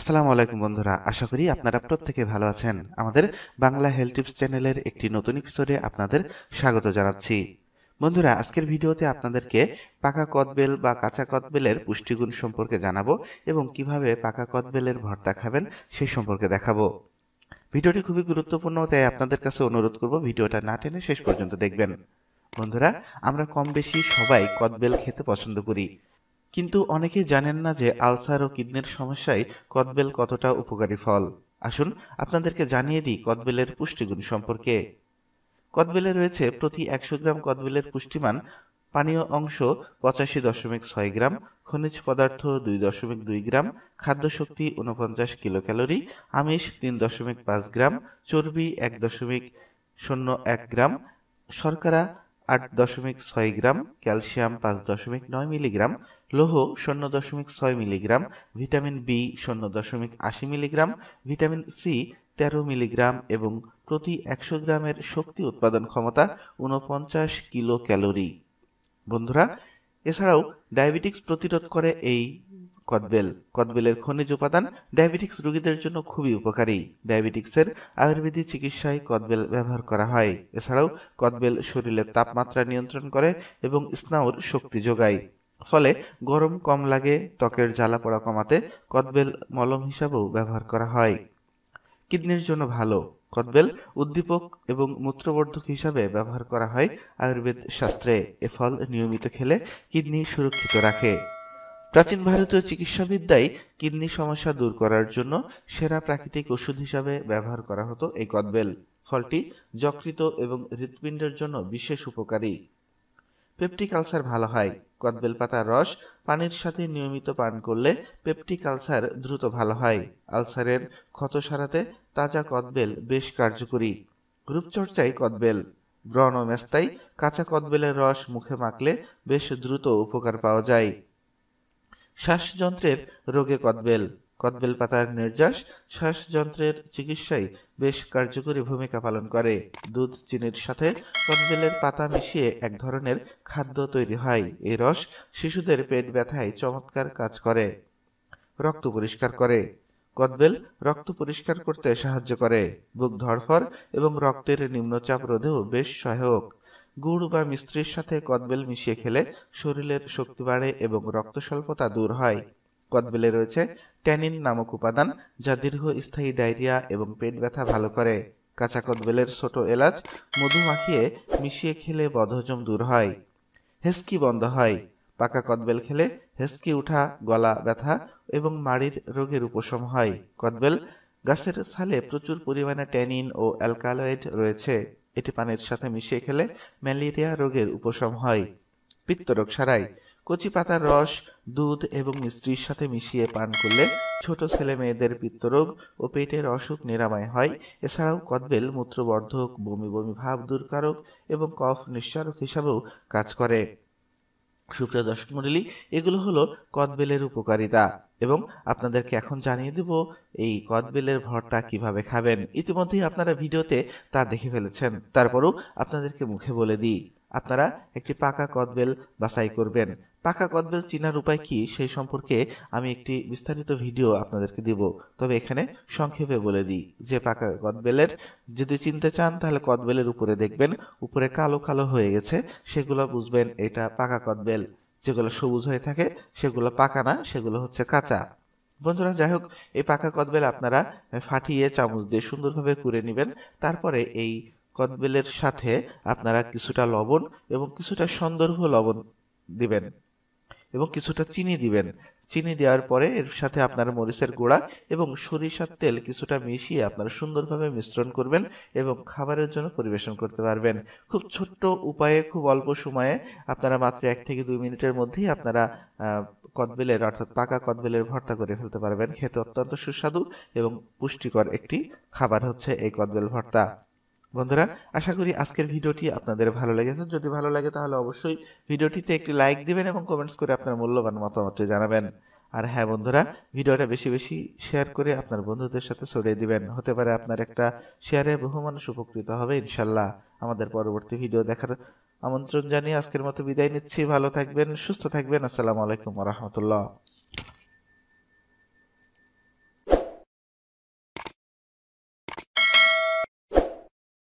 আসসালামু আলাইকুম বন্ধুরা আশা করি আপনারা প্রত্যেকে ভালো আছেন আমাদের বাংলা হেলথ টিপস চ্যানেলের একটি নতুন এপিসোডে আপনাদের স্বাগত জানাচ্ছি বন্ধুরা আজকের ভিডিওতে আপনাদেরকে পাকা কদবেল বা কাঁচা কদবেলের পুষ্টিগুণ সম্পর্কে জানাবো এবং কিভাবে পাকা কদবেলের ভর্তা খাবেন সেই সম্পর্কে দেখাবো ভিডিওটি খুবই গুরুত্বপূর্ণ তাই আপনাদের কাছে অনুরোধ করব ভিডিওটা না টেনে শেষ পর্যন্ত দেখবেন বন্ধুরা আমরা কম বেশি সবাই কদবেল খেতে পছন্দ করি কিন্তু অনেকেই জানেন না যে আলসার ও কিডনির সমস্যায় কদবেল কতটা উপকারী ফল আসুন আপনাদেরকে জানিয়ে দিই কদবেলের পুষ্টিগুণ সম্পর্কে কদবেলে রয়েছে প্রতি একশো গ্রাম কদবেলের পুষ্টিমান পানীয় অংশ পঁচাশি দশমিক ছয় গ্রাম খনিজ পদার্থ দুই দশমিক দুই গ্রাম খাদ্যশক্তি উনপঞ্চাশ কিলো ক্যালোরি আমিষ তিন দশমিক পাঁচ গ্রাম চর্বি এক দশমিক শূন্য এক গ্রাম শর্করা আট দশমিক ছয় গ্রাম ক্যালসিয়াম পাঁচ দশমিক নয় মিলিগ্রাম লৌহ শূন্য দশমিক ছয় মিলিগ্রাম ভিটামিন বি শূন্য দশমিক আশি মিলিগ্রাম ভিটামিন সি তেরো মিলিগ্রাম এবং প্রতি একশো গ্রামের শক্তি উৎপাদন ক্ষমতা উনপঞ্চাশ কিলো ক্যালোরি বন্ধুরা এছাড়াও ডায়াবেটিক্স প্রতিরোধ করে এই কদবেল কদবেলের খনিজ উপাদান ডায়াবেটিক্স রোগীদের জন্য খুবই উপকারী ডায়াবেটিক্সের আয়ুর্বেদিক চিকিৎসায় কদবেল ব্যবহার করা হয় এছাড়াও কদবেল শরীরের তাপমাত্রা নিয়ন্ত্রণ করে এবং স্নায়ুর শক্তি যোগায় ফলে গরম কম লাগে ত্বকের জ্বালা পোড়া কমাতে কদবেল মলম হিসাবেও ব্যবহার করা হয় কিডনির জন্য ভালো কদবেল উদ্দীপক এবং মূত্রবর্ধক হিসাবে ব্যবহার করা হয় আয়ুর্বেদ শাস্ত্রে এ ফল নিয়মিত খেলে কিডনি সুরক্ষিত রাখে প্রাচীন ভারতীয় চিকিৎসাবিদ্যায় কিডনি সমস্যা দূর করার জন্য সেরা প্রাকৃতিক ওষুধ হিসাবে ব্যবহার করা হতো এই কদবেল ফলটি যকৃত এবং হৃৎপিণ্ডের জন্য বিশেষ উপকারী পেপটিক আলসার ভালো হয় কদবেল পাতার রস পানির সাথে নিয়মিত পান করলে পেপটিক আলসার দ্রুত ভালো হয় আলসারের ক্ষত সারাতে তাজা কদবেল বেশ কার্যকরী রূপচর্চায় কদবেল ব্রণ মেস্তাই মেস্তায় কাঁচা কদবেলের রস মুখে মাখলে বেশ দ্রুত উপকার পাওয়া যায় শ্বাসযন্ত্রের রোগে কদবেল কদবেল পাতার নির্যাস শ্বাসযন্ত্রের চিকিৎসায় বেশ কার্যকরী ভূমিকা পালন করে দুধ চিনির সাথে কদবেলের পাতা মিশিয়ে এক ধরনের খাদ্য তৈরি হয় এই রস শিশুদের পেট ব্যথায় চমৎকার কাজ করে রক্ত পরিষ্কার করে কদবেল রক্ত পরিষ্কার করতে সাহায্য করে বুক ধরফর এবং রক্তের নিম্নচাপ রোধেও বেশ সহায়ক গুড় বা মিস্ত্রির সাথে কদবেল মিশিয়ে খেলে শরীরের শক্তি বাড়ে এবং রক্ত স্বল্পতা দূর হয় কদবেলে রয়েছে ট্যানিন নামক উপাদান যা দীর্ঘস্থায়ী ডায়রিয়া এবং পেট ব্যথা ভালো করে কাঁচা কদবেলের ছোট এলাচ মধু মাখিয়ে মিশিয়ে খেলে বদহজম দূর হয় হেসকি বন্ধ হয় পাকা কদবেল খেলে হেসকি উঠা গলা ব্যথা এবং মাড়ির রোগের উপশম হয় কদবেল গাছের ছালে প্রচুর পরিমাণে ট্যানিন ও অ্যালকালয়েড রয়েছে এটি পানির সাথে মিশিয়ে খেলে ম্যালেরিয়া রোগের উপশম হয় পিত্তরোগ সারায় কচি পাতার রস দুধ এবং মিষ্টির সাথে মিশিয়ে পান করলে ছোট ছেলে মেয়েদের পিত্তরোগ ও পেটের অসুখ নিরাময় হয় এছাড়াও কদবেল মূত্রবর্ধক বমি বমি ভাব দূরকারক এবং কফ নিঃসারক হিসাবেও কাজ করে সুপ্রিয় দর্শক মন্ডলী এগুলো হলো কদবেলের উপকারিতা এবং আপনাদেরকে এখন জানিয়ে দেব এই কদবেলের ভর্তা কিভাবে খাবেন ইতিমধ্যেই আপনারা ভিডিওতে তা দেখে ফেলেছেন তারপরও আপনাদেরকে মুখে বলে দিই আপনারা একটি পাকা কদবেল বাছাই করবেন পাকা কদবেল চিনার উপায় কি সেই সম্পর্কে আমি একটি বিস্তারিত ভিডিও আপনাদেরকে দিব তবে এখানে সংক্ষেপে বলে দিই যে পাকা কদবেলের যদি চিনতে চান তাহলে কদবেলের উপরে দেখবেন উপরে কালো কালো হয়ে গেছে সেগুলো বুঝবেন এটা পাকা কদবেল যেগুলো সবুজ হয়ে থাকে সেগুলো পাকা না সেগুলো হচ্ছে কাঁচা বন্ধুরা যাই হোক এই পাকা কদবেল আপনারা ফাটিয়ে চামচ দিয়ে সুন্দরভাবে কুড়ে নেবেন তারপরে এই কদবেলের সাথে আপনারা কিছুটা লবণ এবং কিছুটা সন্দর্ভ লবণ দিবেন এবং কিছুটা চিনি দিবেন চিনি দেওয়ার পরে এর সাথে আপনার মরিচের গুঁড়া এবং সরিষার তেল কিছুটা মিশিয়ে আপনারা সুন্দরভাবে মিশ্রণ করবেন এবং খাবারের জন্য পরিবেশন করতে পারবেন খুব ছোট্ট উপায়ে খুব অল্প সময়ে আপনারা মাত্র এক থেকে দুই মিনিটের মধ্যেই আপনারা কদবেলের অর্থাৎ পাকা কদবেলের ভর্তা করে ফেলতে পারবেন খেতে অত্যন্ত সুস্বাদু এবং পুষ্টিকর একটি খাবার হচ্ছে এই কদবেল ভর্তা বন্ধুরা আশা করি আজকের ভিডিওটি আপনাদের ভালো লেগেছে যদি ভালো লাগে তাহলে অবশ্যই ভিডিওটিতে একটি লাইক দিবেন এবং কমেন্টস করে আপনার মূল্যবান মতামত জানাবেন আর হ্যাঁ বন্ধুরা ভিডিওটা বেশি বেশি শেয়ার করে আপনার বন্ধুদের সাথে ছড়িয়ে দিবেন হতে পারে আপনার একটা শেয়ারে বহু মানুষ উপকৃত হবে ইনশাল্লাহ আমাদের পরবর্তী ভিডিও দেখার আমন্ত্রণ জানিয়ে আজকের মতো বিদায় নিচ্ছি ভালো থাকবেন সুস্থ থাকবেন আসসালামু আলাইকুম রহমতুল্লাহ